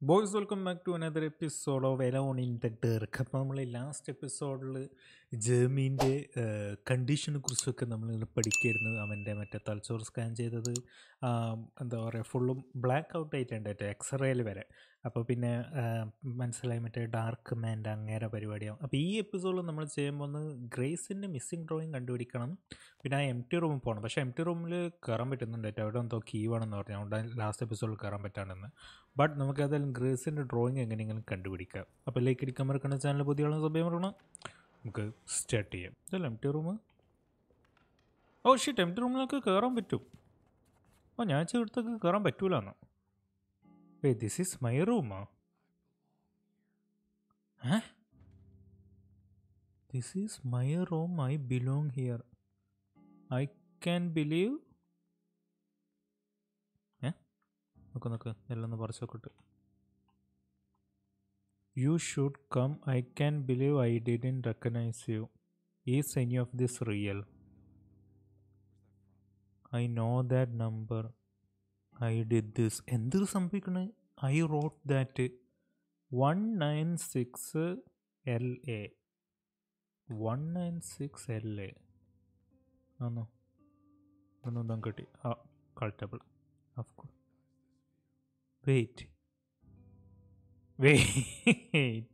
Boys, welcome back to another episode of Alone in the Dirk. Last episode, ജേമീൻ്റെ കണ്ടീഷനെ കുറിച്ചൊക്കെ നമ്മളിങ്ങനെ പഠിക്കായിരുന്നു അവൻ്റെ മറ്റേ തലച്ചോർ സ്കാൻ ചെയ്തത് എന്താ പറയുക ഫുള്ളും ബ്ലാക്ക് ഔട്ട് ആയിട്ടുണ്ട് മറ്റേ എക്സ്റേയിൽ വരെ അപ്പോൾ പിന്നെ മനസ്സിലായി മറ്റേ ഡാർക്ക് മാൻ്റെ അങ്ങേരെ പരിപാടിയാവും അപ്പോൾ ഈ എപ്പിസോഡിൽ നമ്മൾ ചെയ്യുമ്പോൾ ഒന്ന് ഗ്രേസിൻ്റെ മിസ്സിംഗ് ഡ്രോയിങ് കണ്ടുപിടിക്കണം പിന്നെ ആ എം ടി റൂമിൽ പോകണം പക്ഷേ എം ടി റൂമിൽ കയറാൻ പറ്റുന്നുണ്ട് അവിടെ എന്തോ കീ വേണമെന്ന് പറഞ്ഞു അതുകൊണ്ട് ലാസ്റ്റ് എപ്പിസോഡിൽ കയറാൻ പറ്റാണ്ടെന്ന് ബട്ട് നമുക്ക് ഏതായാലും ഗ്രേസിൻ്റെ ഡ്രോയിങ് എങ്ങനെയെങ്കിലും കണ്ടുപിടിക്കാം അപ്പോൾ ലൈക്ക് ഇടിക്കാൻ മറക്കണ ചാനൽ പുതിയ സമയം നമുക്ക് സ്റ്റാർട്ട് ചെയ്യാം ഇതല്ല empty room oh shit ടെം ടി റൂമിലേക്ക് കയറാൻ പറ്റും ഓ oh, ഞാൻ ചേർത്തൊക്കെ കയറാൻ പറ്റൂല എന്നാ വേ ദിസ് ഈസ് മൈ റൂമാ ഏ this is my room I belong here I can believe ഏ നോക്ക് നോക്ക് എല്ലാം ഒന്ന് പറിച്ചു നോക്കട്ടെ You should come. I can't believe I didn't recognize you. Is any of this real? I know that number. I did this. എന്തൊരു സംഭവിക്കണേ I wrote that one nine six L A one nine six L A ആണോ ഒന്നും കിട്ടി ആ collectible of course wait Wait.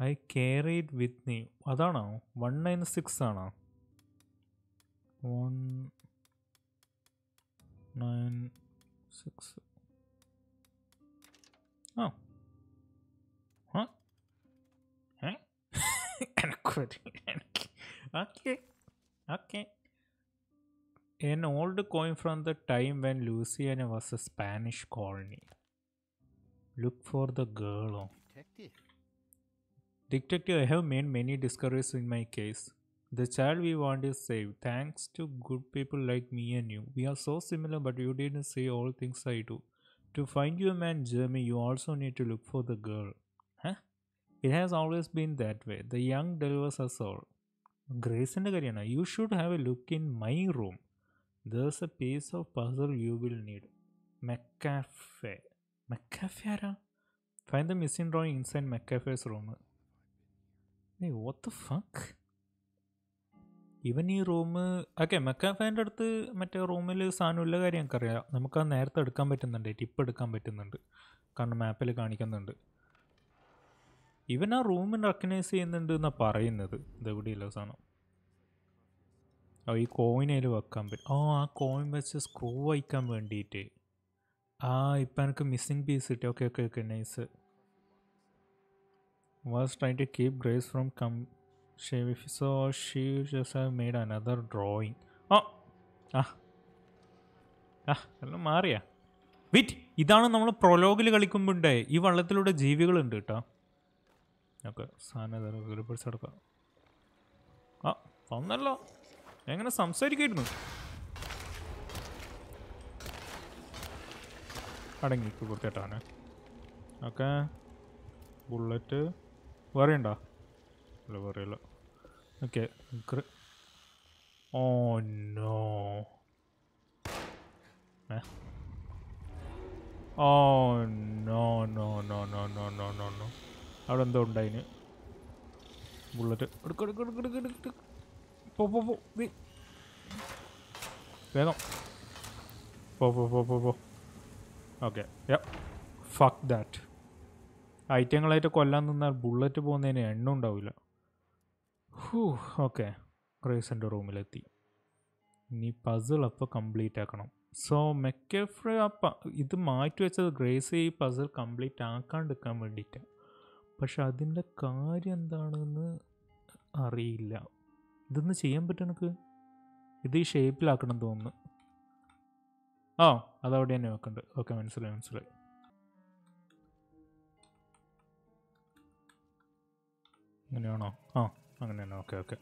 I carried with me. Adana, 196 ana. 196. Oh. Huh? Huh? okay. Okay. Okay. An old coin from the time when Louisiana was a Spanish colony. Look for the girl. Detective. Detective, I have made many discoveries in my case. The child we want is saved, thanks to good people like me and you. We are so similar, but you didn't say all things I do. To find your man Jeremy, you also need to look for the girl. Huh? It has always been that way. The young delivers us all. and Garyana, you should have a look in my room. There's a piece of puzzle you will need. McCafe. McCafe ആരാ find the missing drawing inside McCafe's room ഏ what the fuck ഇവൻ ഈ room okay മെക്കാഫേൻ്റെ അടുത്ത് മറ്റേ റൂമിൽ സാധനമില്ല കാര്യം എനിക്കറിയാം നമുക്ക് ആ നേരത്തെ എടുക്കാൻ പറ്റുന്നുണ്ട് ടിപ്പ് എടുക്കാൻ പറ്റുന്നുണ്ട് കാരണം മാപ്പിൽ കാണിക്കുന്നുണ്ട് ഇവൻ ആ റൂമിന് റെക്കഗ്നൈസ് ചെയ്യുന്നുണ്ട് എന്നാണ് പറയുന്നത് ഇതെവിടെയില്ല സാധനം ഓ ഈ കോയിൻ അതിൽ വെക്കാൻ പറ്റും ഓ ആ കോയിൻ വെച്ച് സ്ക്രൂ വയ്ക്കാൻ വേണ്ടിയിട്ട് ആ ഇപ്പം എനിക്ക് മിസ്സിങ് പീസ് കിട്ടി okay okay okay nice was try to keep grace from come ഷെവ് so she just have made another drawing oh ah ah എല്ലാം മാറിയാ വിറ്റ് ഇതാണ് നമ്മൾ പ്രൊലോഗിൽ കളിക്കുമ്പോൾ ഉണ്ടായി ഈ വള്ളത്തിലൂടെ ജീവികളുണ്ട് കേട്ടോ ഓക്കെ സാധനം പിടിച്ചെടുക്കാം ആ വന്നല്ലോ എങ്ങനെ സംസാരിക്കായിരുന്നു അടങ്ങി കുർത്തേട്ടാണ് ഓക്കെ ബുള്ളറ്റ് വേറെ അല്ല പറയല്ല okay oh no oh no no no no no no no no അവിടെ എന്തോ ഉണ്ടായിന് ബുള്ളറ്റ് എടുക്കെടുക്കെടുക്കെടുക്കെടുക്ക് പോ പോ പോ നീ വേഗം പോ പോ പോ പോ പോ ഓക്കെ Fuck that. ഐറ്റങ്ങളായിട്ട് കൊല്ലാൻ നിന്നാൽ ബുള്ളറ്റ് പോകുന്നതിന് എണ്ണ ഉണ്ടാവില്ല ഹൂ ഓക്കെ ക്രേസിൻ്റെ റൂമിലെത്തി ഇനി പസിൾ അപ്പോൾ കംപ്ലീറ്റ് ആക്കണം സോ മെക്കഫ്രേ ആ ഇത് മാറ്റി വെച്ചത് ഗ്രേസ് ഈ പസിൽ കംപ്ലീറ്റ് ആക്കാണ്ടിരിക്കാൻ വേണ്ടിയിട്ടാണ് പക്ഷെ അതിൻ്റെ കാര്യം എന്താണെന്ന് അറിയില്ല ഇതൊന്ന് ചെയ്യാൻ പറ്റും എനിക്ക് ഇത് ഈ ഷേപ്പിലാക്കണം തോന്നുന്നു ആ അതവിടെ തന്നെ വെക്കുന്നുണ്ട് ഓക്കെ മനസ്സിലായി മനസ്സിലായി അങ്ങനെയാണോ ആ അങ്ങനെയാണോ ഓക്കെ ഓക്കെ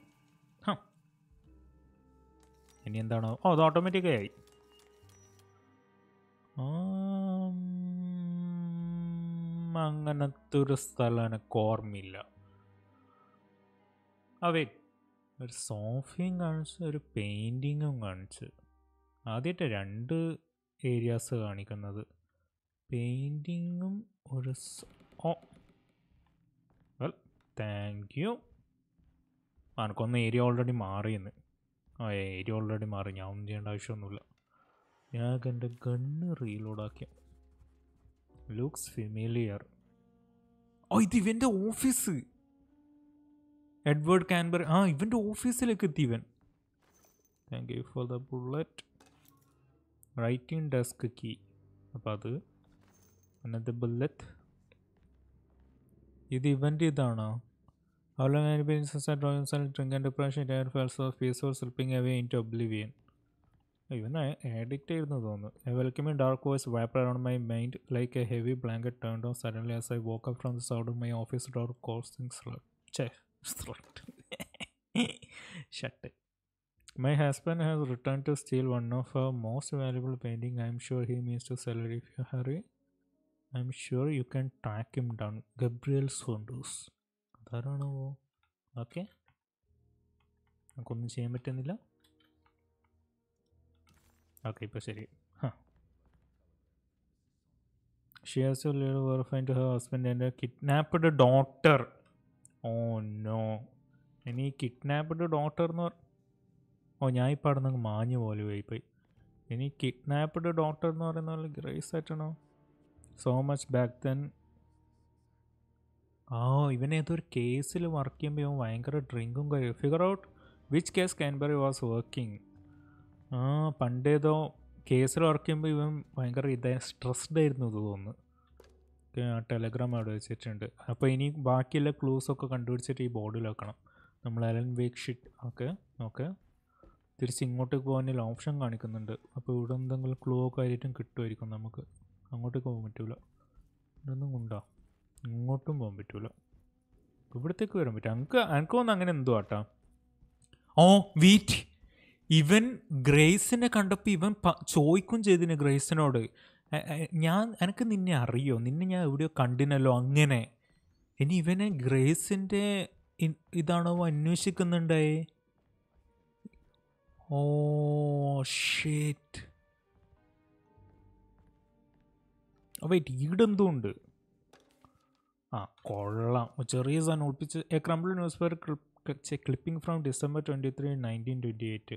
ആ ഇനി എന്താണോ ഓ അത് ഓട്ടോമാറ്റിക്കായി ആയി അങ്ങനത്തെ ഒരു സ്ഥലം എനിക്ക് ഓർമ്മയില്ല ആ വെയിറ്റ് ഒരു സോഫിയും കാണിച്ച് ഒരു പെയിൻറ്റിങ്ങും കാണിച്ച് ആദ്യത്തെ രണ്ട് ഏരിയാസ് കാണിക്കുന്നത് പെയിൻറ്റിങ്ങും ഒരു ഓ വെൽ താങ്ക് യു അനക്കൊന്ന് ഏരിയ ഓൾറെഡി മാറിയെന്ന് ആ ഏരിയ ഓൾറെഡി മാറി ഞാൻ ഒന്നും ചെയ്യേണ്ട ആവശ്യമൊന്നുമില്ല ഞാൻ എൻ്റെ ഗണ്ണ് റീലോഡാക്കിയ ലുക്സ് ഫെമിലിയർ ഓ ഇത് ഇവൻ്റെ ഓഫീസ് എഡ്വേർഡ് കാൻബർ ആ ഇവൻ്റെ ഓഫീസിലേക്ക് എത്തി ഇവൻ thank you for the bullet writing desk key അപ്പോൾ അത് അനത് ബുള്ളറ്റ് ഇത് ഇവൻ്റ് ഇതാണോ How long had been since drink and depression and slipping away into oblivion. ആയിരുന്നു തോന്നുന്നു welcoming dark voice vapour around my mind like a heavy blanket turn down suddenly as I woke up from the sound my office door closing slow ചേ Shut My husband has returned to steal one of her most valuable painting. I'm sure he means to sell it if you hurry. I'm sure you can track him down. Gabriel Saunders. അതാരാണോ okay നമുക്കൊന്നും ചെയ്യാൻ പറ്റുന്നില്ല okay ഇപ്പോൾ ശരി she has to lead verifying to her husband എൻ്റെ oh no ഇനി കിഡ്നാപ്പ്ഡ് daughter എന്ന് പറ ഓ ഞാൻ ഇപ്പം അവിടെ നിന്ന് മാഞ്ഞു പോലെ പോയിപ്പോയി ഇനി കിഡ്നാപ്പ്ഡ് ഡോട്ടർ എന്ന് പറയുന്ന പോലെ ഗ്രേസ് ആയിട്ടാണോ സോ മച്ച് ബാക്ക് ദെൻ ആ ഇവൻ ഏതൊരു കേസിൽ വർക്ക് ചെയ്യുമ്പോൾ ഇവൻ ഭയങ്കര ഡ്രിങ്കും കഴിയും figure out which case Canbury was working ആ പണ്ടേതോ കേസിൽ വർക്ക് ചെയ്യുമ്പോൾ ഇവൻ ഭയങ്കര ഇതായി സ്ട്രെസ്ഡ് ആയിരുന്നു ഇത് തോന്നുന്നു ടെലഗ്രാം അവിടെ വെച്ചിട്ടുണ്ട് അപ്പോൾ ഇനി ബാക്കിയുള്ള ക്ലൂസ് ഒക്കെ കണ്ടുപിടിച്ചിട്ട് ഈ ബോർഡിൽ വെക്കണം നമ്മൾ അലൻ വേക്ക് ഷിറ്റ് ഒക്കെ നോക്ക് തിരിച്ച് ഇങ്ങോട്ടേക്ക് പോകാനുള്ള ഓപ്ഷൻ കാണിക്കുന്നുണ്ട് അപ്പോൾ ഇവിടെ എന്തെങ്കിലും ക്ലൂ ഒക്കെ ആയിട്ടും കിട്ടുമായിരിക്കും നമുക്ക് അങ്ങോട്ടേക്ക് പോകാൻ പറ്റൂല ഇതൊന്നും ഉണ്ടോ ഇങ്ങോട്ടും പോകാൻ പറ്റൂല ഇവിടത്തേക്ക് വരാൻ പറ്റും എനിക്ക് എനിക്ക് തോന്നുന്നു അങ്ങനെ എന്തോ ആട്ടാ ഓ വീറ്റ് ഇവൻ ഗ്രേസിനെ കണ്ടപ്പോൾ ഇവൻ ചോദിക്കും ചെയ്തിന് ഗ്രേസിനോട് ഞാൻ എനിക്ക് നിന്നെ അറിയോ നിന്നെ ഞാൻ എവിടെയോ കണ്ടിനല്ലോ അങ്ങനെ ഇനി ഇവനെ ഗ്രേസിൻ്റെ ഇതാണോ അന്വേഷിക്കുന്നുണ്ടേ ഓ ഷേറ്റ് വെയിറ്റ് ഈടെന്തോ ആ കൊള്ളാം ചെറിയ സാധനം ഒളിപ്പിച്ച് a crumble newspaper clipping from December twenty three nineteen twenty eight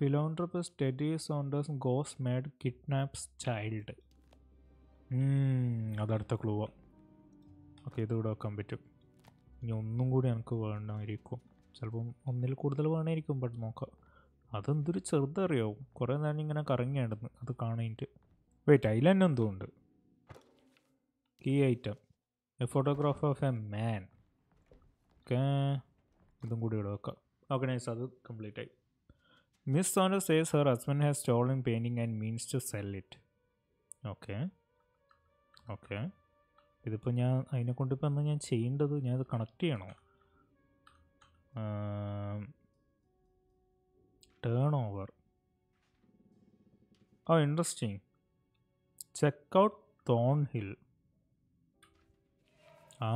philanthropist Teddy Saunders goes mad kidnaps child അതടുത്ത ക്ലൂവ ഓക്കെ ഇത് ഇവിടെ വെക്കാൻ പറ്റും ഇനി ഒന്നും കൂടി എനിക്ക് വേണ്ടായിരിക്കും ചിലപ്പം ഒന്നിൽ കൂടുതൽ വേണമായിരിക്കും ബട്ട് നോക്കാം അതെന്തൊരു ചെറുതറിയാവും കുറേ നേരം ഇങ്ങനെ കറങ്ങിയായിരുന്നു അത് കാണാനിട്ട് വെയിറ്റ് അതിൽ തന്നെ എന്തോ ഉണ്ട് key item a photograph of a man okay ഇതും കൂടി ഇവിടെ വെക്കാം ഓക്കെ നൈസ് അത് കംപ്ലീറ്റ് ആയി Miss Saunders says her husband has stolen painting and means to sell it. Okay okay ഇതിപ്പോൾ ഞാൻ അതിനെ കൊണ്ടിപ്പോൾ എന്താ ഞാൻ ചെയ്യേണ്ടത് ഞാനത് കണക്ട് ചെയ്യണോ ടേൺ ഓവർ oh, ആ interesting check out Thornhill ആ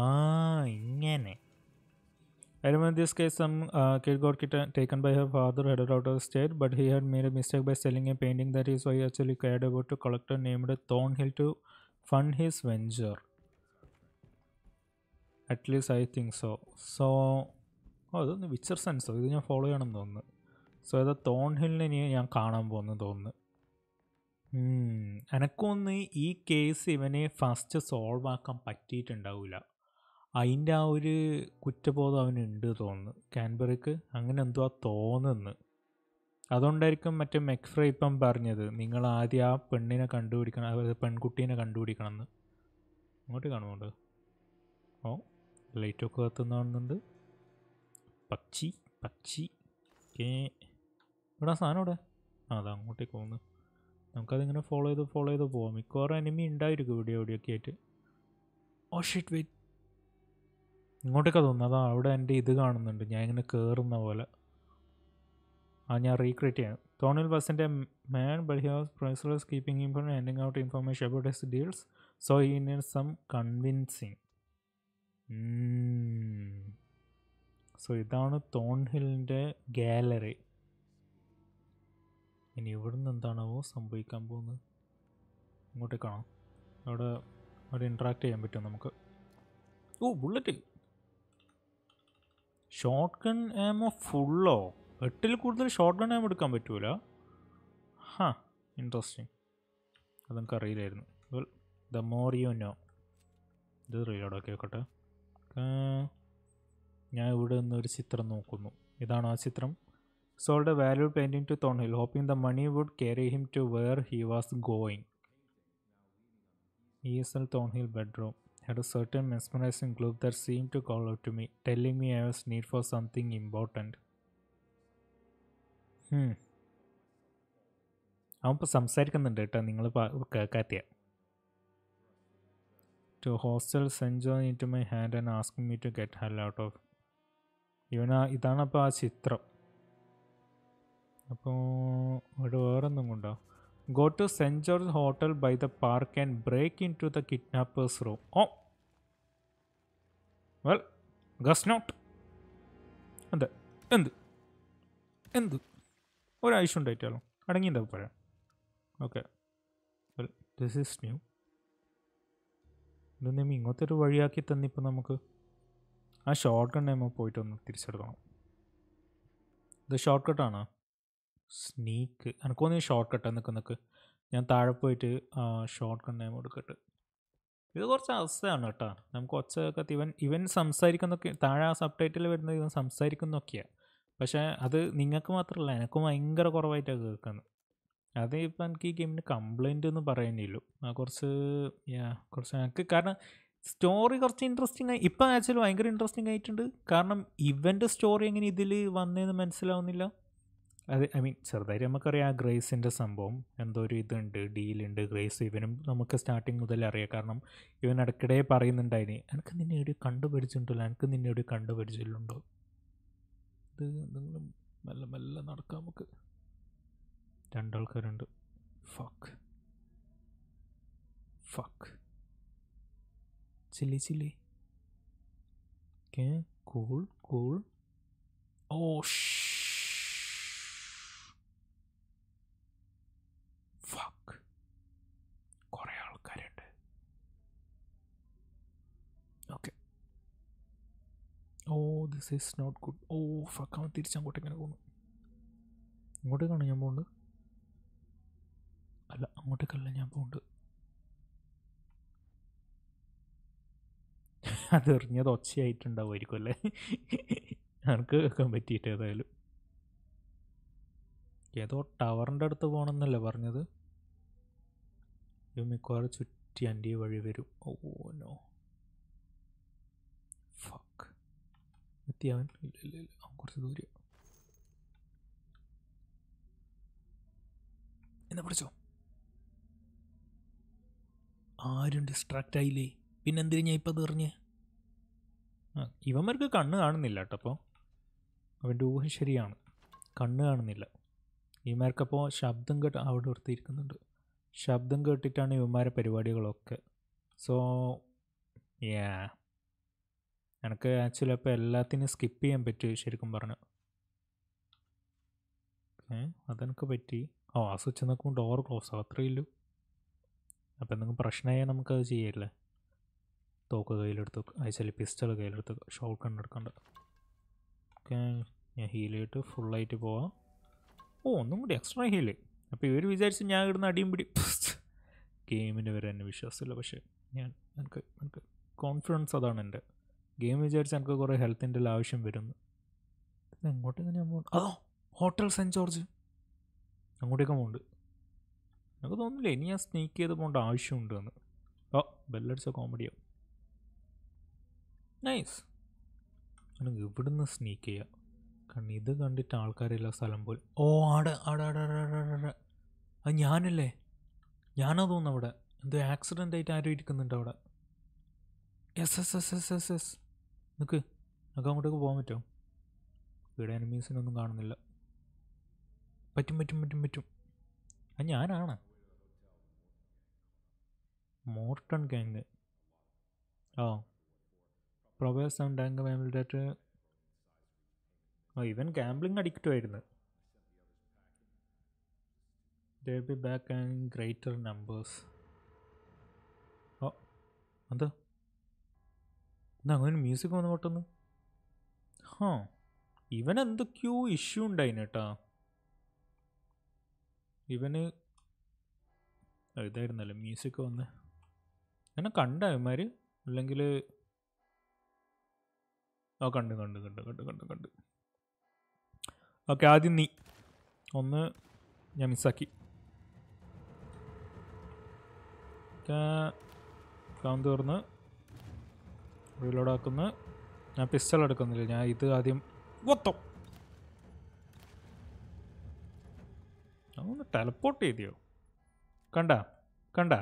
I remember this case some uh, kid got taken by her father, headed out of the state, but he had made a mistake by selling a painting that is why he actually cared about to collector named Thornhill to fund his venture. At least I think so so oh ഇതൊന്ന് വിച്ചർ സെൻസോ ഇത് ഞാൻ follow ചെയ്യണമെന്ന് തോന്നുന്നു so ഇത് തോൺഹിലിനെ ഇനി ഞാൻ കാണാൻ പോകുന്നു തോന്നുന്നു എനക്കൊന്ന് ഈ കേസ് ഇവനെ ഫസ്റ്റ് സോൾവ് ആക്കാൻ പറ്റിയിട്ടുണ്ടാവില്ല അതിൻ്റെ ആ ഒരു കുറ്റബോധം അവനുണ്ട് തോന്നുന്നു ക്യാൻബറിക്ക് അങ്ങനെ എന്തോ തോന്നുന്നു അതുകൊണ്ടായിരിക്കും മറ്റേ മെക്സ്ര ഇപ്പം പറഞ്ഞത് നിങ്ങൾ ആദ്യം ആ പെണ്ണിനെ കണ്ടുപിടിക്കണം അതായത് പെൺകുട്ടീനെ കണ്ടുപിടിക്കണം എന്ന് അങ്ങോട്ട് കാണുന്നുണ്ട് ഓ ലൈറ്റൊക്കെ കത്തുന്ന കാണുന്നുണ്ട് പക്ഷി പക്ഷി ഏ ഇവിടെ സാധനം ഇവിടെ ആ അത് അങ്ങോട്ടേക്ക് പോകുന്നു നമുക്കതിങ്ങനെ ഫോളോ ചെയ്ത് ഫോളോ ചെയ്ത് പോകാം മിക്കവാറും എനിമി ഉണ്ടായിരിക്കും ഇവിടെ എവിടെയൊക്കെ ആയിട്ട് ഓ ഷിറ്റ് വെയിറ്റ് ഇങ്ങോട്ടേക്കാ തോന്നുന്നത് അതാ അവിടെ എൻ്റെ ഇത് കാണുന്നുണ്ട് ഞാൻ ഇങ്ങനെ കയറുന്ന പോലെ ആ ഞാൻ റീക്രിയേറ്റ് ചെയ്യാം തോണിൽ വാസിൻ്റെ man but he priceless keeping information ending out information about his deals so ഈ ഇൻ സം കൺവിൻസിങ് സോ ഇതാണ് തോൺഹിലിൻ്റെ ഗാലറി ഇനി നിന്ന് എന്താണോ സംഭവിക്കാൻ പോകുന്നത് ഇങ്ങോട്ടേക്കാണോ അവിടെ അവിടെ ഇൻട്രാക്ട് ചെയ്യാൻ പറ്റും നമുക്ക് oh bullet shotgun ammo ഫുള്ളോ എട്ടിൽ കൂടുതൽ ഷോർട്ട് ഗൺ ആമോ എടുക്കാൻ പറ്റൂല ഹാ അത് നമുക്ക് അറിയില്ലായിരുന്നു ദ മോറിയോനോ നോ ഇത് റീലോഡ് ഒക്കെ വെക്കട്ടെ ഞാൻ ഇവിടെ നിന്ന് ഒരു ചിത്രം നോക്കുന്നു ഇതാണ് ആ ചിത്രം sold a value painting to Thornhill hoping the money would carry him to where he was going E S L Thorn bedroom had a certain mesmerizing glow that seemed to call out to me, telling me I was need for something important. Hmm. അവൻ ഇപ്പോൾ സംസാരിക്കുന്നുണ്ട് കേട്ടോ നിങ്ങൾ കേൾക്കാത്തിയ to hostel സെൻജോ into my hand and asking me to get hell out of ഇവൻ ഇതാണപ്പോൾ ആ ചിത്രം അപ്പോൾ ഇവിടെ വേറൊന്നും കൊണ്ടോ go to St. George Hotel by the park and break into the kidnapper's room. Oh! Well, guess not. And the end. End. Or I shouldn't tell. Okay. Well, this is new. The name is Othero Variaki Tanipanamaka. A shortcut name of Poiton Tirsadon. The shortcut, Anna. Sneak എനക്കൊന്ന് shortcut നിൽക്ക് നിൽക്ക് ഞാൻ താഴെ പോയിട്ട് short cut name കൊടുക്കട്ടെ ഇത് കുറച്ച് അവസ്ഥയാണ് കേട്ടോ നമുക്ക് ഒച്ചക്കത്ത് ഇവൻ ഇവൻ സംസാരിക്കുന്നൊക്കെ താഴെ ആ സബ് ടൈറ്റിൽ വരുന്നത് ഇവൻ സംസാരിക്കുന്നൊക്കെയാണ് പക്ഷേ അത് നിങ്ങൾക്ക് മാത്രമല്ല എനിക്ക് ഭയങ്കര കുറവായിട്ടാണ് കേൾക്കുന്നത് അത് ഇപ്പം എനിക്ക് ഈ ഗെയിമിന് കംപ്ലൈൻറ്റ് ഒന്നും പറയുന്നില്ലല്ലോ ആ കുറച്ച് കുറച്ച് എനിക്ക് കാരണം സ്റ്റോറി കുറച്ച് ഇൻട്രസ്റ്റിംഗ് ആയി ഇപ്പം ആക്ച്വലി ഭയങ്കര ഇൻട്രസ്റ്റിംഗ് ആയിട്ടുണ്ട് കാരണം ഇവൻ്റെ സ്റ്റോറി എങ്ങനെ ഇതിൽ വന്നതെന്ന് മനസ്സിലാവുന്നില്ല അത് ഐ മീൻ ചെറുതായിട്ട് നമുക്കറിയാം ആ ഗ്രേസിൻ്റെ സംഭവം എന്തോ ഒരു ഇതുണ്ട് ഡീലുണ്ട് ഗ്രേസ് ഇവനും നമുക്ക് സ്റ്റാർട്ടിങ് മുതൽ അറിയാം കാരണം ഇവൻ ഇടയ്ക്കിടെ പറയുന്നുണ്ടായിരുന്നു എനിക്ക് നിന്നെ ഒരു കണ്ടുപിടിച്ചിട്ടുണ്ടല്ലോ എനിക്ക് നിന്നെ ഒരു കണ്ടുപിടിച്ചിട്ടുണ്ടോ ഇത് എന്തെങ്കിലും മെല്ലെ മെല്ലെ നടക്കാം നമുക്ക് രണ്ടാൾക്കാരുണ്ട് fuck fuck chilly chilly okay cool cool ഓഷ് this is not good oh fuck അവൻ തിരിച്ചങ്ങോട്ട് ഇങ്ങനെ പോകുന്നു ഇങ്ങോട്ടേക്കാണ് ഞാൻ പോകുന്നത് അല്ല അങ്ങോട്ടേക്കല്ല ഞാൻ പോകുന്നുണ്ട് അതെറിഞ്ഞത് ഒച്ചയായിട്ടുണ്ടാവുമായിരിക്കും അല്ലേ എനിക്ക് കേൾക്കാൻ പറ്റിയിട്ട് ഏതായാലും ഏതോ ടവറിൻ്റെ അടുത്ത് പോകണമെന്നല്ലേ പറഞ്ഞത് ഇത് മിക്കവാറും ചുറ്റി അൻ്റെ വഴി വരും ഓ oh, നോ എത്തിയാവൻ ഇല്ല ഇല്ല ഇല്ല അവൻ കുറച്ച് ദൂരം എന്നാ പഠിച്ചോ ആരും ഡിസ്ട്രാക്റ്റ് ആയില്ലേ പിന്നെന്തിനു ഞാൻ ഇപ്പം തെറിഞ്ഞ് ആ ഇവന്മാർക്ക് കണ്ണ് കാണുന്നില്ല കേട്ടപ്പോൾ അവൻ്റെ ഊഹം ശരിയാണ് കണ്ണ് കാണുന്നില്ല ഇവന്മാർക്കപ്പോൾ ശബ്ദം കേട്ട് അവിടെ ഓർത്തിരിക്കുന്നുണ്ട് ശബ്ദം കേട്ടിട്ടാണ് ഇവന്മാരെ പരിപാടികളൊക്കെ സോ യാ എനിക്ക് ആക്ച്വലി അപ്പോൾ എല്ലാത്തിനും സ്കിപ്പ് ചെയ്യാൻ പറ്റി ശരിക്കും പറഞ്ഞു ഓക്കെ അതെനിക്ക് പറ്റി ഓ ആ സ്വിച്ച് നോക്കുമ്പോൾ ഡോർ ക്ലോസ് ആവും അത്രയേ ഉള്ളൂ അപ്പോൾ എന്തെങ്കിലും പ്രശ്നമായാൽ നമുക്കത് ചെയ്യല്ലേ തോക്ക് കയ്യിലെടുത്ത് അയച്ചാൽ പിസ്റ്റൾ കയ്യിലെടുത്ത് ഷോട്ട് കണ്ടെടുക്കണ്ട ഓക്കെ ഞാൻ ഹീലായിട്ട് ഫുള്ളായിട്ട് പോവാം ഓ ഒന്നും കൂടി എക്സ്ട്രാ ഹീല് അപ്പോൾ ഇവർ വിചാരിച്ച് ഞാൻ ഇടുന്ന അടിയും പിടി ഗെയിമിൻ്റെ വരെ എന്നെ വിശ്വാസമില്ല പക്ഷേ ഞാൻ എനിക്ക് എനിക്ക് കോൺഫിഡൻസ് അതാണ് എൻ്റെ ഗെയിം വിചാരിച്ച് എനിക്ക് കുറേ ഹെൽത്തിൻ്റെ ആവശ്യം വരുന്നു പിന്നെ എങ്ങോട്ട് ഞാൻ അതോ ഹോട്ടൽ സെൻറ്റ് ജോർജ് അങ്ങോട്ടേക്ക് പോകുന്നുണ്ട് എനിക്ക് തോന്നുന്നില്ല ഇനി ഞാൻ സ്നേക്ക് ചെയ്ത് പോകേണ്ട ആവശ്യമുണ്ട് എന്ന് ഓ ബെല്ലടിച്ച കോമഡിയോ നൈസ് എനിക്ക് ഇവിടുന്ന് സ്നേക്ക് ചെയ്യാം കാരണം ഇത് കണ്ടിട്ട് ആൾക്കാരില്ല സ്ഥലം പോലെ ഓ ആട് ആട് ആട് ആട് അത് ഞാനല്ലേ ഞാനാ തോന്നുന്നു അവിടെ എന്തോ ആക്സിഡൻ്റ് ആയിട്ട് ആരും ഇരിക്കുന്നുണ്ട് അവിടെ എസ് എസ് എസ് എസ് എസ് എസ് നിൽക്ക് നമുക്ക് അങ്ങോട്ടേക്ക് പോകാൻ പറ്റുമോ ഇവിടെ എനിമീസിനൊന്നും കാണുന്നില്ല പറ്റും പറ്റും പറ്റും പറ്റും അത് ഞാനാണ് Morton gang of robbers and dank ഫാമിലിയായിട്ട് ഓ ഇവൻ ഗാംബ്ലിംഗ് അഡിക്റ്റുമായിരുന്നു ആയിരുന്നു be back and greater numbers oh എന്താ അങ്ങനെ മ്യൂസിക് വന്നു പെട്ടെന്ന് ഹാ ഇവൻ എന്തൊക്കെയോ ഇഷ്യൂ ഉണ്ടായിന് കേട്ടാ ഇവന് ഇതായിരുന്നല്ലോ മ്യൂസിക് വന്ന് ഇങ്ങനെ കണ്ട ഇവന്മാർ അല്ലെങ്കിൽ ആ കണ്ട് കണ്ട് കണ്ട് കണ്ട് കണ്ട് കണ്ട് ഓക്കെ ആദ്യം നീ ഒന്ന് ഞാൻ മിസ്സാക്കി കാം തുറന്ന് റീലോഡ് ആക്കുന്നു ഞാൻ പിസ്റ്റൾ എടുക്കുന്നില്ല ഞാൻ ഇത് ആദ്യം മൊത്തം ഒന്ന് ടെലപ്പോർട്ട് ചെയ്തിയോ കണ്ട കണ്ട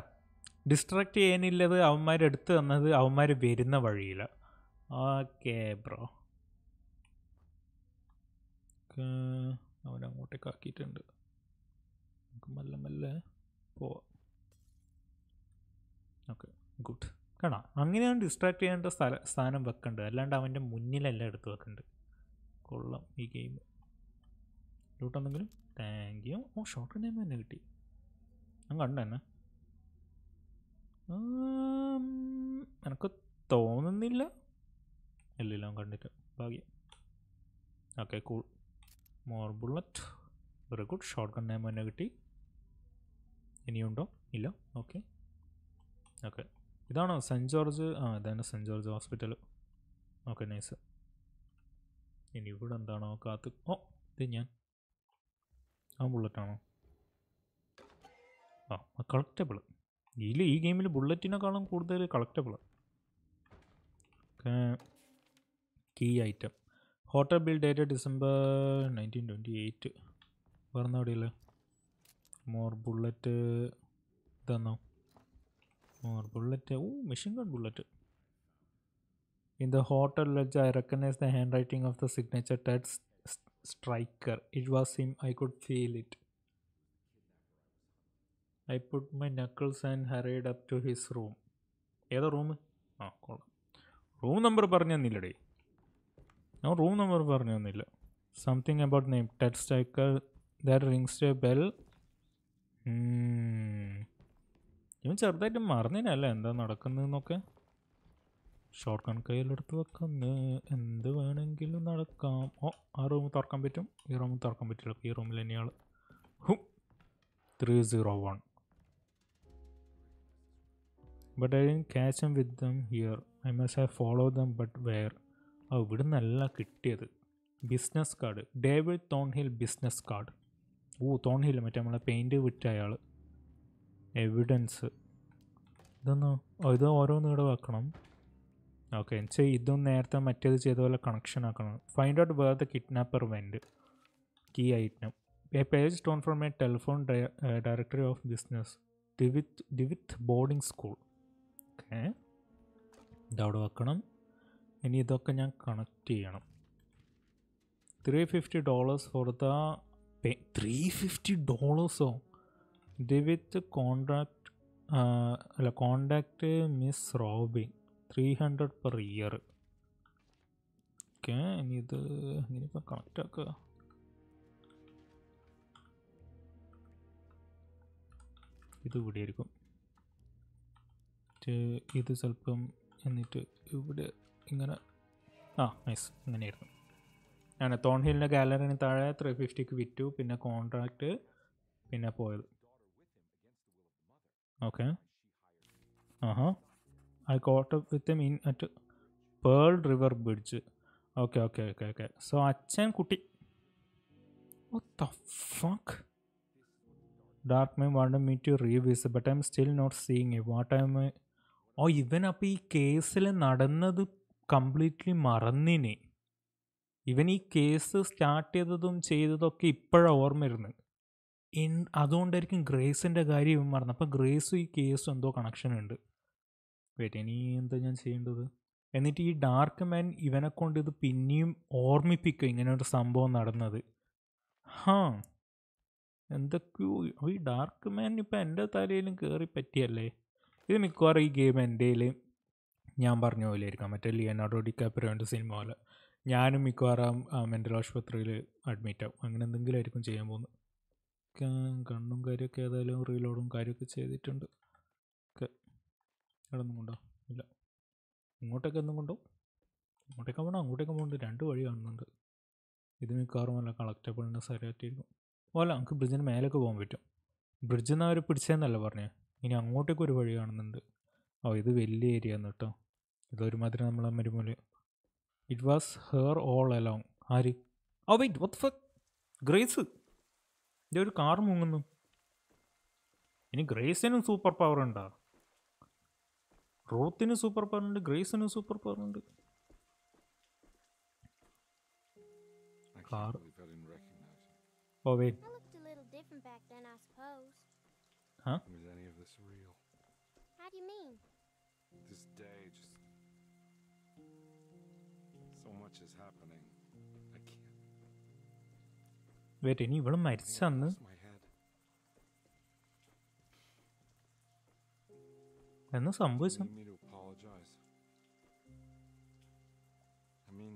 ഡിസ്ട്രാക്ട് ചെയ്യാനില്ലത് എടുത്ത് തന്നത് അവന്മാർ വരുന്ന വഴിയില്ല ഓക്കെ ബ്രോ അങ്ങോട്ടേക്ക് ആക്കിയിട്ടുണ്ട് നമുക്ക് മെല്ലെ മെല്ലെ പോവാം ഓക്കെ ഗുഡ് കാണാം അങ്ങനെയാണ് ഡിസ്ട്രാക്ട് ചെയ്യേണ്ട സ്ഥല സ്ഥാനം വെക്കേണ്ടത് അല്ലാണ്ട് അവൻ്റെ മുന്നിലല്ല എടുത്ത് വെക്കേണ്ടത് കൊള്ളാം ഈ ഗെയിം ലൂട്ടെന്തെങ്കിലും thank you oh short time തന്നെ കിട്ടി ഞാൻ കണ്ടു തന്നെ എനിക്ക് തോന്നുന്നില്ല ഇല്ലല്ലോ കണ്ടിട്ട് ഭാഗ്യം okay cool more bullet very good shotgun time തന്നെ കിട്ടി ഇനിയുണ്ടോ ഇല്ല ഓക്കെ ഓക്കെ ഇതാണോ സെൻറ്റ് ജോർജ് ആ ഇതാണ് Saint George hospital okay nice ഇനി ഇവിടെ എന്താണോ കാത്ത് ഓ ഇത് ഞാൻ ആ ബുള്ളറ്റാണോ ആ കളക്റ്റബിൾ ഇതിൽ ഈ ഗെയിമിൽ ബുള്ളറ്റിനെക്കാളും കൂടുതൽ collectible key item hotel bill date December nineteen twenty eight പറഞ്ഞ അവിടെയല്ലേ മോർ ബുള്ളറ്റ് ഇതെന്നോ more bullet oh machine gun bullet in the hotel ledge i recognized the handwriting of the signature ted striker it was him i could feel it i put my knuckles and hurried up to his room ഏതാ room ആ കൊള്ളാം room number പറഞ്ഞു തന്നില്ലടേ ഞാൻ room number പറഞ്ഞു തന്നില്ല something about name Ted Striker that rings a bell ഇവൻ ചെറുതായിട്ട് മറന്നിനല്ല എന്താ നടക്കുന്നതെന്നൊക്കെ ഷോർട്ട് കൺ കയ്യിലെടുത്ത് വെക്കുന്നു എന്ത് വേണമെങ്കിലും നടക്കാം ഓ ആ റൂം തുറക്കാൻ പറ്റും ഈ റൂം തുറക്കാൻ പറ്റില്ല ഈ റൂമിൽ തന്നെയാണ് hmm three zero one but I catch em with them here I must I follow them but where ആ ഇവിടെ നല്ല കിട്ടിയത് business card David Thornhill business card oh Thornhill മറ്റേ നമ്മളെ പെയിൻറ്റ് വിറ്റ അയാൾ എവിഡൻസ് ഇതൊന്ന് ഇത് ഓരോന്നും ഇവിടെ വെക്കണം ഓക്കെ എന്നുവെച്ചാൽ ഇതും നേരത്തെ മറ്റേത് ചെയ്ത പോലെ കണക്ഷൻ ആക്കണം find out where the kidnapper went key item a page torn from my telephone directory of business DeWitt DeWitt boarding school okay ഇതവിടെ വെക്കണം ഇനി ഇതൊക്കെ ഞാൻ കണക്ട് ചെയ്യണം three fifty dollars for the three fifty ഡോളേഴ്സോ DeWitt contract അല്ല contact Miss Robin three hundred per year okay ഇനി ഇത് ഇനിയിപ്പോൾ കണക്റ്റ് ആക്കുക ഇത് ഇവിടെ ആയിരിക്കും ഇത് ചിലപ്പം എന്നിട്ട് ഇവിടെ ഇങ്ങനെ ആ നൈസ് ഇങ്ങനെയായിരുന്നു ഞാൻ തോൺഹിലിൻ്റെ ഗാലറിന് താഴെ ത്രീ ഫിഫ്റ്റിക്ക് വിറ്റു പിന്നെ കോൺട്രാക്റ്റ് പിന്നെ പോയത് Okay. Uh huh. I caught up with him in at Pearl River Bridge. Okay, okay, okay, okay. So Achan Kuti. What the fuck? Darkman wanted me to revisit, but I'm still not seeing it. What am I? ഓ ഇവൻ അപ്പം ഈ കേസിൽ നടന്നത് completely മറന്നിനെ ഇവൻ ഈ case start ചെയ്തതും ചെയ്തതൊക്കെ ഇപ്പോഴാണ് ഓർമ്മ വരുന്നത് അതുകൊണ്ടായിരിക്കും ഗ്രേസിൻ്റെ കാര്യം മറന്നു അപ്പോൾ ഗ്രേസും ഈ കേസും എന്തോ കണക്ഷൻ ഉണ്ട് വെയിറ്റ് ഇനി എന്താ ഞാൻ ചെയ്യേണ്ടത് എന്നിട്ട് ഈ ഡാർക്ക് മാൻ ഇവനെ കൊണ്ട് ഇത് പിന്നെയും ഓർമ്മിപ്പിക്കും ഇങ്ങനെ ഒരു സംഭവം നടന്നത് ഹാ എന്തൊക്കെയോ ഈ ഡാർക്ക് മാൻ ഇപ്പം എൻ്റെ തലയിലും കയറി പറ്റിയല്ലേ ഇത് മിക്കവാറും ഈ ഗെയിം എൻ്റെയിലും ഞാൻ പറഞ്ഞ പോലെ ആയിരിക്കാം മറ്റേ ലിയനാർഡോ കാപ്പിറോൻ്റെ സിനിമ പോലെ ഞാനും മിക്കവാറും മെൻ്റൽ ആശുപത്രിയിൽ അഡ്മിറ്റ് ആവും അങ്ങനെ എന്തെങ്കിലും ആയിരിക്കും ചെയ്യാൻ പോകുന്നത് ഗണ്ണും കാര്യമൊക്കെ ഏതായാലും റീലോഡും കാര്യമൊക്കെ ചെയ്തിട്ടുണ്ട് ഒക്കെ ഇവിടെന്നും കൊണ്ടോ ഇല്ല ഇങ്ങോട്ടേക്ക് എന്നും കൊണ്ടോ ഇങ്ങോട്ടേക്ക് പോകണം അങ്ങോട്ടേക്ക് പോകുന്നുണ്ട് രണ്ട് വഴി കാണുന്നുണ്ട് ഇത് മിക്കവാറും നല്ല കളക്റ്റബിളിന് സരിയായിട്ടിരിക്കും അല്ല നമുക്ക് ബ്രിഡ്ജിന് മേലേക്ക് പോകാൻ പറ്റും ബ്രിഡ്ജ് എന്നാൽ അവർ പിടിച്ചതെന്നല്ല പറഞ്ഞേ ഇനി അങ്ങോട്ടേക്ക് ഒരു വഴി കാണുന്നുണ്ട് ഓ ഇത് വലിയ ഏരിയ ആണ് കേട്ടോ ഇതൊരുമാതിരി നമ്മളെ മരുമോല് it was here all along ആര് ഓ വെയിറ്റ് ഗ്രേസ് ഒരു കാർ മുങ്ങുന്നു ഇനി ഗ്രേസിനും സൂപ്പർ പവർ ഉണ്ടോ റോത്തിനും സൂപ്പർ പവർ ഉണ്ട് ഗ്രേസിനും സൂപ്പർ പവർ ഉണ്ട് car oh wait oh, Huh? Was any of this real? How do you mean? This day just. So much is happening. wait any one of my son? മരിച്ച അന്ന് some സംഭവിച്ചു I mean,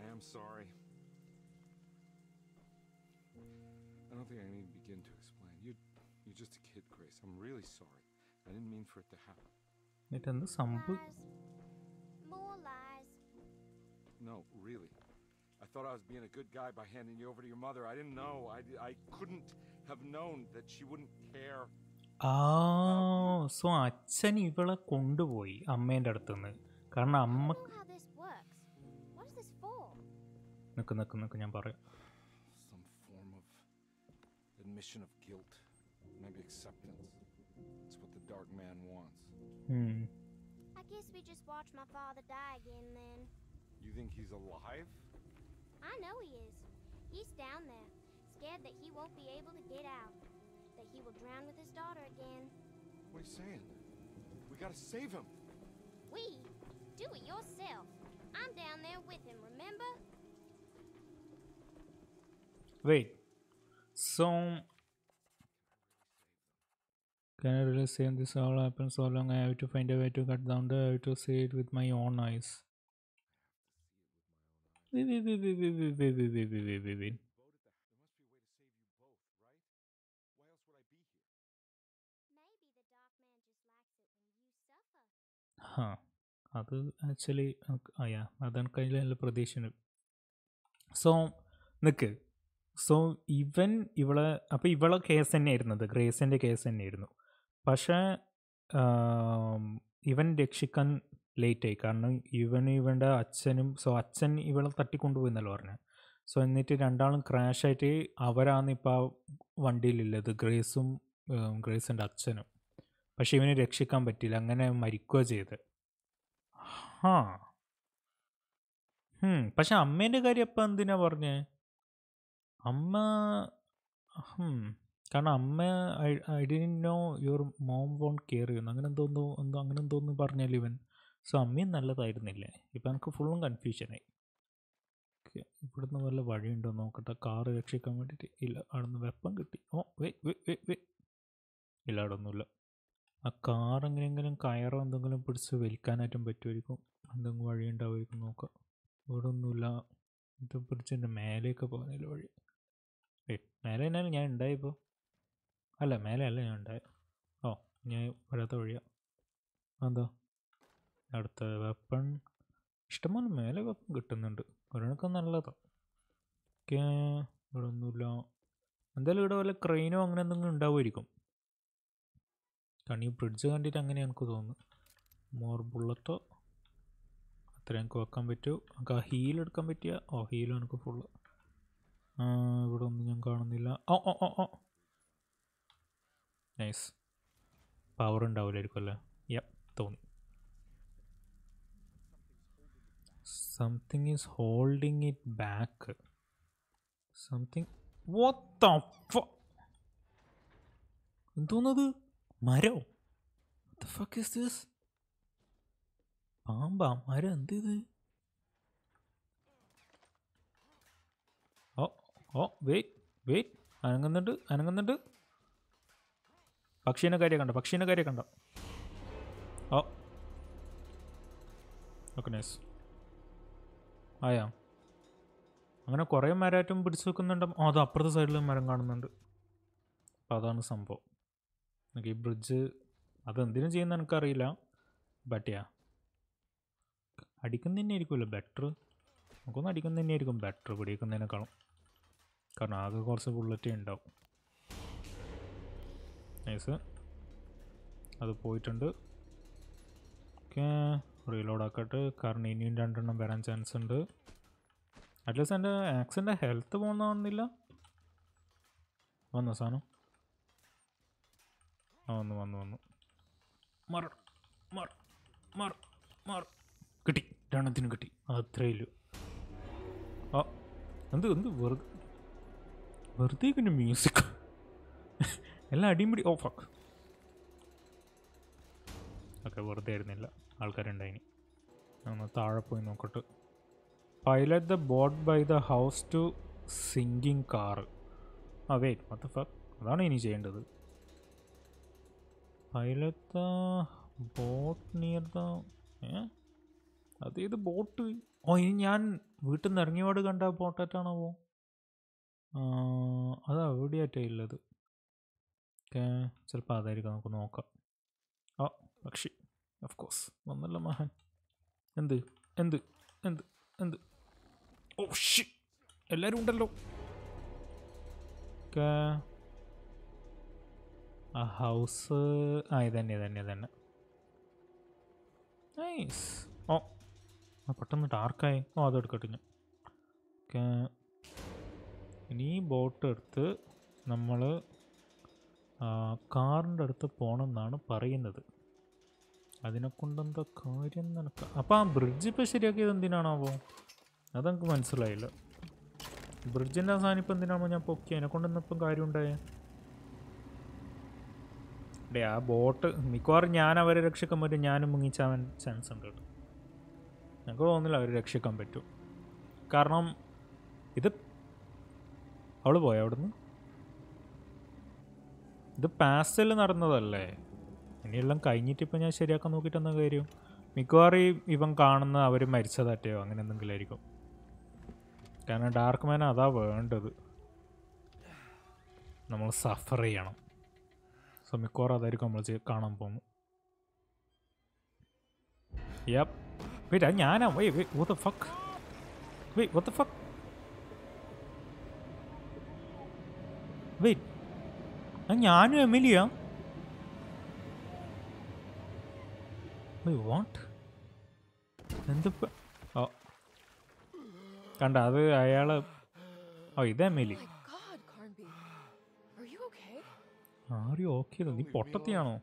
I am sorry. I don't think I need to begin to explain. You, you're just a kid, Grace. I'm really sorry. I didn't mean for it to happen. Wait, and the sample. More lies. No, really. I thought I was being a good guy by handing you over to your mother. I didn't know. I, I couldn't have known that she wouldn't care. ആ so അച്ഛൻ ഇവളെ കൊണ്ടുപോയി അമ്മേൻ്റെ അടുത്തുനിന്ന് കാരണം അമ്മ നിൽക്ക് നിൽക്ക് നിൽക്ക് ഞാൻ പറയാം admission of guilt, maybe acceptance. It's what the dark man wants. Hmm. I guess we just watch my father die again then think he's alive? I know he is. He's down there, scared that he won't be able to get out. That he will drown with his daughter again. What are you saying? We gotta save him! We? Do it yourself. I'm down there with him, remember? Wait. So... Can I really say this all happened so long I have to find a way to cut down the I have to see it with my own eyes. Wait, wait, wait, wait, wait, wait, wait, wait, wait, wait, wait, wait. ഹാ അത് actually അയ്യാ അതാണ് കഴിഞ്ഞ നല്ല so നിൽക്ക് so ഇവൻ ഇവളെ അപ്പോൾ ഇവളെ കേസ് തന്നെയായിരുന്നത് ഗ്രേസിൻ്റെ കേസ് തന്നെയായിരുന്നു പക്ഷേ ഇവൻ രക്ഷിക്കാൻ ലേറ്റായി കാരണം ഇവൻ ഇവൻ്റെ അച്ഛനും സോ അച്ഛൻ ഇവളെ തട്ടിക്കൊണ്ടുപോയി എന്നല്ല പറഞ്ഞത് സോ എന്നിട്ട് രണ്ടാളും ക്രാഷായിട്ട് അവരാണ് ഇപ്പം ആ വണ്ടിയിലുള്ളത് ഗ്രേസും ഗ്രേസിൻ്റെ അച്ഛനും പക്ഷേ ഇവനെ രക്ഷിക്കാൻ പറ്റിയില്ല അങ്ങനെ മരിക്കുക ചെയ്ത് ഹാ പക്ഷെ അമ്മേൻ്റെ കാര്യം അപ്പം എന്തിനാ പറഞ്ഞേ അമ്മ കാരണം അമ്മ I I didn't know your mom won't care ചെയ്യുന്നു അങ്ങനെ എന്തോന്നു എന്തോ അങ്ങനെ എന്തോന്നു പറഞ്ഞാൽ ഇവൻ സോ അമ്മയും നല്ലതായിരുന്നില്ലേ ഇപ്പം എനിക്ക് ഫുള്ളും കൺഫ്യൂഷനായി ഓക്കെ ഇവിടുന്ന് വല്ല വഴിയുണ്ടോ നോക്കട്ടെ കാറ് രക്ഷിക്കാൻ വേണ്ടിയിട്ട് ഇല്ല അവിടെ നിന്ന് വെപ്പം കിട്ടി ഓ വേ വേ വേ വേ ഇല്ല അവിടെ ഒന്നുമില്ല ആ കാർ എങ്ങനെയെങ്കിലും കയറോ എന്തെങ്കിലും പിടിച്ച് വലിക്കാനായിട്ടും പറ്റുമായിരിക്കും എന്തെങ്കിലും വഴി ഉണ്ടാവുമായിരിക്കും നോക്കാം ഇവിടെ ഒന്നുമില്ല ഇത് പിടിച്ച് എൻ്റെ മേലെയൊക്കെ പോകാനില്ല വഴി ഏ മേലെ തന്നെയാണ് ഞാൻ ഉണ്ടായിപ്പോൾ അല്ല മേലെ അല്ല ഞാൻ ഉണ്ടായത് ഓ ഞാൻ വരാത്ത വഴിയാണ് എന്താ അടുത്ത വെപ്പൺ ഇഷ്ടംപോലെ മേലെ വെപ്പൺ കിട്ടുന്നുണ്ട് ഒരാൾക്ക് നല്ലതാണ് ഓക്കെ ഇവിടെ ഒന്നുമില്ല എന്തായാലും ഇവിടെ വല്ല ക്രെയിനോ അങ്ങനെ എന്തെങ്കിലും ഉണ്ടാവുമായിരിക്കും കാരണം ഈ ബ്രിഡ്ജ് കണ്ടിട്ട് അങ്ങനെ എനിക്ക് തോന്നുന്നു മോർ ബുള്ളറ്റോ അത്രയും എനിക്ക് വെക്കാൻ പറ്റുമോ എനിക്ക് ആ ഹീൽ എടുക്കാൻ പറ്റിയ ഓ ഹീലും എനിക്ക് ഫുള്ള് ഇവിടെ ഒന്നും ഞാൻ കാണുന്നില്ല ഓ ഓ ഓ ഓ നൈസ് പവർ ഉണ്ടാവില്ലായിരിക്കും അല്ലേ യാ തോന്നി Something is holding it back. Something. What the fuck? എന്തോന്നത് മരോ the fuck is this? പാമ്പാ മരം എന്ത് ഇത് ഓ ഓ വെയിറ്റ് വെയിറ്റ് അനങ്ങുന്നുണ്ട് അനങ്ങുന്നുണ്ട് പക്ഷീനെ കാര്യം കണ്ടോ പക്ഷീനെ കാര്യം കണ്ടോ ഓ ഓക്കെ നൈസ് ആയാ അങ്ങനെ കുറേ മരാറ്റും പിടിച്ചു വെക്കുന്നുണ്ട് ആ അത് അപ്പുറത്തെ സൈഡിൽ മരം കാണുന്നുണ്ട് അപ്പോൾ അതാണ് സംഭവം എനിക്ക് ഈ ബ്രിഡ്ജ് അതെന്തിനു ചെയ്യുന്ന എനിക്കറിയില്ല ബട്ടിയാ അടിക്കുന്നതന്നെ ആയിരിക്കുമല്ലോ ബെറ്റർ നമുക്കൊന്നും അടിക്കുന്ന തന്നെ ആയിരിക്കും ബെറ്റർ പിടിക്കുന്നതിനേക്കാളും കാരണം ആകെ കുറച്ച് ബുള്ളറ്റ് ഉണ്ടാവും നൈസ് അത് പോയിട്ടുണ്ട് ഓക്കേ റീലോഡ് ആക്കട്ടെ കാരണം ഇനിയും രണ്ടെണ്ണം വരാൻ ചാൻസ് ഉണ്ട് അറ്റ്ലീസ്റ്റ് എൻ്റെ ആക്സിൻ്റെ ഹെൽത്ത് പോകുന്നതാണെന്നില്ല വന്നു സാധനം ആ വന്നു വന്നു വന്നു മറ മറ മറ മറ കിട്ടി രണ്ടെണ്ണത്തിനും കിട്ടി അത്രേ ആ എന്ത് എന്ത് വെറുതെ വെറുതെ പിന്നെ മ്യൂസിക് എല്ലാം അടിമുടി ഓഫാക്ക് ഓ ഫക്ക് ഓക്കെ വെറുതെ ആയിരുന്നില്ല ആൾക്കാരുണ്ടായിനി ഒന്ന് താഴെ പോയി നോക്കട്ടെ pilot the boat by the house to sinking car ആ വെയിറ്റ് മത്ത അതാണ് ഇനി ചെയ്യേണ്ടത് pilot the boat near the അത് ഇത് ബോട്ട് ഓ ഇനി ഞാൻ വീട്ടിൽ നിന്ന് ഇറങ്ങിയപാട് കണ്ട ബോട്ടായിട്ടാണാവോ അത് എവിടെയായിട്ടേ ഉള്ളത് ചിലപ്പോൾ അതായിരിക്കും നമുക്ക് നോക്കാം ഓ പക്ഷി ഓഫ് കോഴ്സ് വന്നല്ലോ മഹാൻ എന്ത് എന്ത് എന്ത് എന്ത് ഓ oh, ഷി എല്ലാവരും ഉണ്ടല്ലോ ആ ഹൗസ് ആ ഇതന്നെ ഇതന്നെ ഇതന്നെ നൈസ് ഓ oh, ആ പെട്ടെന്ന് ഡാർക്കായി ഓ oh, അത് എടുക്കട്ടെ ഞാൻ ഓക്കെ ഇനി ബോട്ട് എടുത്ത് നമ്മൾ കാറിൻ്റെ അടുത്ത് പോകണമെന്നാണ് പറയുന്നത് അതിനെ കൊണ്ടെന്താ കാര്യം നടക്ക അപ്പോൾ ആ ബ്രിഡ്ജ് ഇപ്പോൾ ശരിയാക്കിയത് എന്തിനാണാവോ നമുക്ക് മനസ്സിലായില്ല ബ്രിഡ്ജിൻ്റെ അവസാനം സാധനം ഇപ്പം എന്തിനാണോ ഞാൻ പൊക്കി അതിനെ കൊണ്ടൊന്നും ഇപ്പം കാര്യമുണ്ടായേ ഡേ ആ ബോട്ട് മിക്കവാറും ഞാൻ അവരെ രക്ഷിക്കാൻ പറ്റും ഞാനും മുങ്ങിച്ചാൻ ചാൻസ് ഉണ്ട് കേട്ടോ ഞങ്ങൾക്ക് തോന്നുന്നില്ല അവരെ രക്ഷിക്കാൻ പറ്റും കാരണം ഇത് അവൾ പോയ അവിടുന്ന് ഇത് പാസ്റ്റൽ നടന്നതല്ലേ ഇനിയെല്ലാം കഴിഞ്ഞിട്ട് ഇപ്പം ഞാൻ ശരിയാക്കാൻ എന്താ കാര്യം മിക്കവാറും ഇവൻ കാണുന്ന അവർ മരിച്ചതാറ്റയോ അങ്ങനെ ആയിരിക്കും കാരണം ഡാർക്ക് മാൻ അതാ വേണ്ടത് നമ്മൾ സഫർ ചെയ്യണം സോ മിക്കവാറും അതായിരിക്കും നമ്മൾ കാണാൻ പോകുന്നു വെയിറ്റ് ഞാനാ വേ വേ what the fuck wait what the fuck wait ഞാനും എമിലിയാ വൈ വാണ്ട് എന്ത് ഓ കണ്ട അത് അയാള് ഓ ഇതാ എമിലി ആർ യു ഓക്കെ നീ പൊട്ടത്തിയാണോ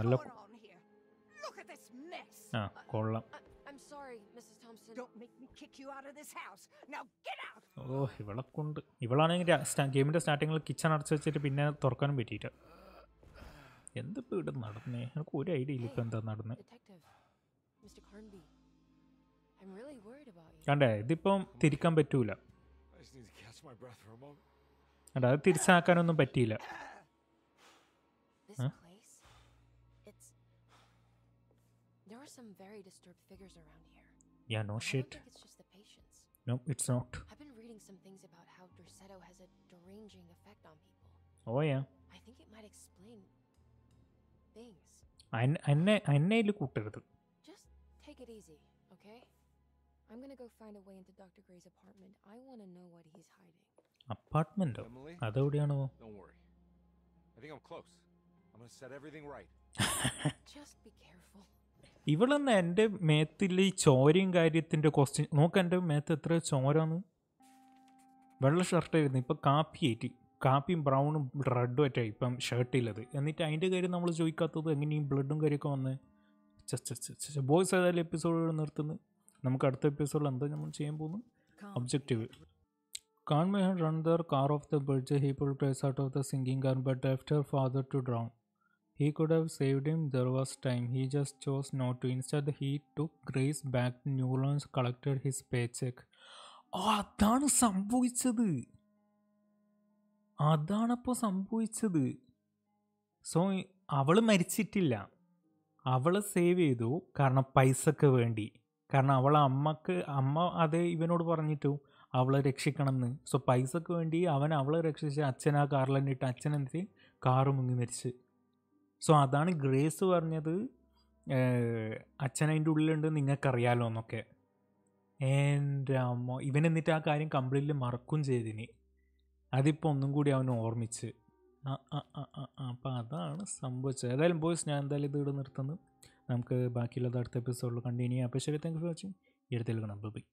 നല്ല ആ കൊള്ളാം ഓ ഇവളെ കൊണ്ട് ഇവളാണെങ്കിൽ ഗെയിമിന്റെ സ്റ്റാർട്ടിങ്ങിൽ കിച്ചൺ അടച്ചു വെച്ചിട്ട് പിന്നെ തുറക്കാനും പറ്റിയിട്ട് എന്തിപ്പോ ഇവിടെ നടന്നേ എനിക്ക് ഒരു ഐഡിയ ഇല്ല ഇപ്പൊ എന്താ നടന്നേ കണ്ടേ ഇതിപ്പം തിരിക്കാൻ പറ്റൂല കണ്ട അത് തിരിച്ചാക്കാനൊന്നും പറ്റിയില്ല Yeah, no shit. No, it's not. I've been reading some things about how Dorsetto has a deranging effect on people. Oh yeah. I think it might explain എന്നെ എന്നെ ഇതിൽ കൂട്ടരുത് Take it easy, okay? I'm gonna go find a way into Dr. Gray's apartment. I want to know what he's hiding. Apartment? അതെവിടെയാണോ? Don't worry. I think I'm close. I'm gonna set everything right. Just be careful. ഇവളെന്ന് എൻ്റെ മേത്തിൽ ഈ ചോരയും കാര്യത്തിൻ്റെ question നോക്ക് എൻ്റെ മേത്ത് എത്ര ചോരാന്ന് വെള്ള ഷർട്ടായിരുന്നു ഇപ്പം കാപ്പി ഏറ്റി കാപ്പിയും ബ്രൗണും റെഡും ആയിട്ടായി ഇപ്പം ഷർട്ടില്ലത് എന്നിട്ട് അതിൻ്റെ കാര്യം നമ്മൾ ചോദിക്കാത്തത് എങ്ങനെയും ബ്ലഡും കാര്യമൊക്കെ വന്ന് ബോയ്സ് ഏതായാലും എപ്പിസോഡ് നിർത്തുന്നു നമുക്ക് അടുത്ത എപ്പിസോഡിൽ എന്താ നമ്മൾ ചെയ്യാൻ പോകുന്നു ഒബ്ജക്റ്റീവ് കാൺ മെഹൻ run their car off the bridge he pull Grace out of the sinking car but after father to drown could could saved him there was time he just chose not to to. The he to Grace back Neurons collected his paycheck. Oh, അതാണ് സംഭവിച്ചത് അതാണപ്പോൾ സംഭവിച്ചത് so അവൾ മരിച്ചിട്ടില്ല അവൾ save ചെയ്തു കാരണം പൈസക്ക് വേണ്ടി കാരണം അവൾ അമ്മക്ക് അമ്മ അതേ ഇവനോട് പറഞ്ഞിട്ടു അവളെ രക്ഷിക്കണം എന്ന് സോ പൈസക്ക് വേണ്ടി അവൻ അവളെ രക്ഷിച്ച് അച്ഛൻ ആ കാറിലെണ്ണിട്ട് അച്ഛൻ എന്നിട്ട് കാറ് മുങ്ങി മരിച്ച് സോ അതാണ് ഗ്രേസ് പറഞ്ഞത് അച്ഛൻ അതിൻ്റെ ഉള്ളിലുണ്ട് നിങ്ങൾക്കറിയാലോ എന്നൊക്കെ എൻ്റെ അമ്മ ഇവൻ എന്നിട്ട് ആ കാര്യം കംപ്ലീറ്റ്ലി മറക്കും ചെയ്തിനി അതിപ്പോൾ ഒന്നും കൂടി അവൻ ഓർമ്മിച്ച് ആ ആ ആ ആ അതാണ് സംഭവിച്ചത് ഏതായാലും ബോയ്സ് ഞാൻ എന്തായാലും ഇത് ഇവിടെ നിർത്തുന്നു നമുക്ക് ബാക്കിയുള്ളത് അടുത്ത എപ്പിസോഡിൽ കണ്ടിന്യൂ ചെയ്യാം അപ്പോൾ ശരി താങ്ക് യു ഫോർ വാച്ചിങ് എടുത്തേൽക്കണം ബൈ